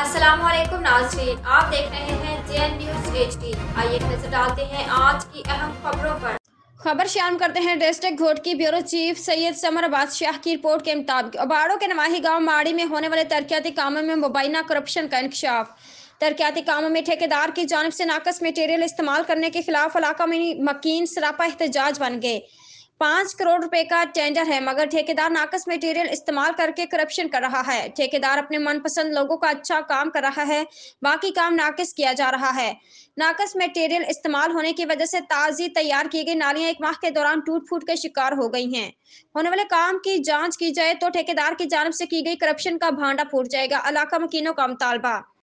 अस्सलाम वालेकुम नाजरीन आप देख रहे हैं जे न्यूज एच आइए नजर डालते हैं आज की अहम खबरों पर खबर शाम करते हैं डिस्ट्रिक्ट घोट की ब्यूरो चीफ सैयद समर बादशाह की रिपोर्ट के मुताबिक अबाड़ो के नवाही गांव माड़ी में होने वाले तरक्याती कामों में मुबैना करप्शन का इंकशाफ तरक्याती कामों में ठेकेदार की जानब से नाकस मटेरियल इस्तेमाल करने के खिलाफ इलाका में मकीन सरापा एहतजाज बन गए पांच करोड़ रुपए का टेंडर है मगर ठेकेदार नाकस मटेरियल इस्तेमाल करके करप्शन कर रहा है ठेकेदार अपने मनपसंद लोगों का अच्छा काम कर रहा है बाकी काम नाकस किया जा रहा है नाकस मटेरियल इस्तेमाल होने की वजह से ताजी तैयार की गई नालियां एक माह के दौरान टूट फूट के शिकार हो गई हैं होने वाले काम की जांच की जाए तो ठेकेदार की जानब से की गई करप्शन का भांडा फूट जाएगा इलाका मकीनों का मुतालबा